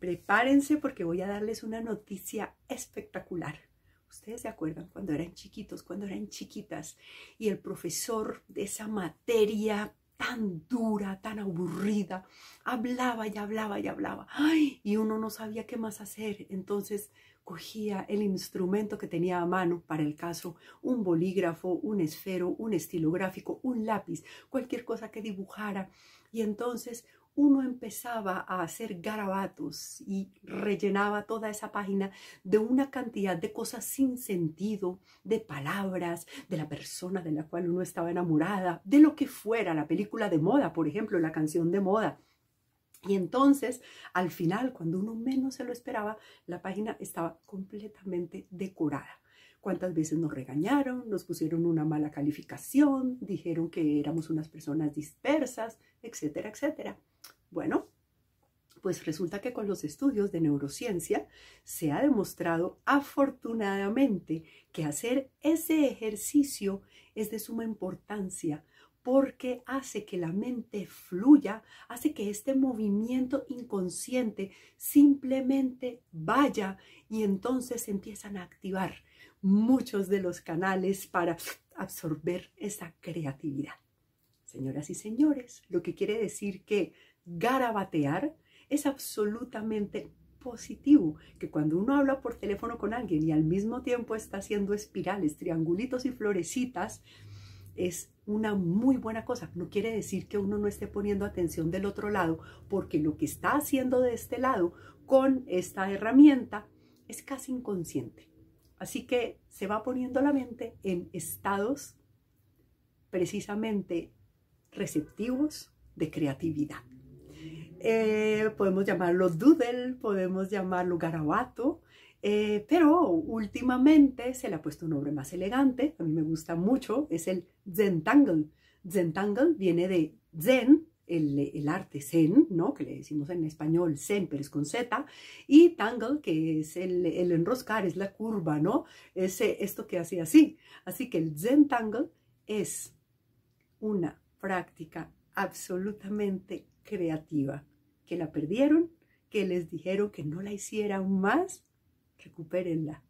prepárense porque voy a darles una noticia espectacular. Ustedes se acuerdan cuando eran chiquitos, cuando eran chiquitas y el profesor de esa materia tan dura, tan aburrida, hablaba y hablaba y hablaba. Ay, y uno no sabía qué más hacer. Entonces cogía el instrumento que tenía a mano para el caso, un bolígrafo, un esfero, un estilográfico, un lápiz, cualquier cosa que dibujara. Y entonces uno empezaba a hacer garabatos y rellenaba toda esa página de una cantidad de cosas sin sentido, de palabras, de la persona de la cual uno estaba enamorada, de lo que fuera, la película de moda, por ejemplo, la canción de moda. Y entonces, al final, cuando uno menos se lo esperaba, la página estaba completamente decorada. Cuántas veces nos regañaron, nos pusieron una mala calificación, dijeron que éramos unas personas dispersas, etcétera, etcétera. Bueno, pues resulta que con los estudios de neurociencia se ha demostrado afortunadamente que hacer ese ejercicio es de suma importancia porque hace que la mente fluya, hace que este movimiento inconsciente simplemente vaya y entonces empiezan a activar muchos de los canales para absorber esa creatividad. Señoras y señores, lo que quiere decir que garabatear es absolutamente positivo, que cuando uno habla por teléfono con alguien y al mismo tiempo está haciendo espirales, triangulitos y florecitas, es una muy buena cosa. No quiere decir que uno no esté poniendo atención del otro lado, porque lo que está haciendo de este lado con esta herramienta es casi inconsciente. Así que se va poniendo la mente en estados precisamente receptivos de creatividad. Eh, podemos llamarlo doodle, podemos llamarlo garabato, eh, pero últimamente se le ha puesto un nombre más elegante, a mí me gusta mucho, es el Zentangle. Zentangle viene de Zen, el, arte Zen, ¿no? que le decimos en español Zen, pero es con Z, y Tangle, que es el, enroscar, es la curva, ¿no? Es esto que hace así. Así que el Zentangle es una práctica absolutamente creativa, que la perdieron, que les dijeron que no la hicieran más, recupérenla.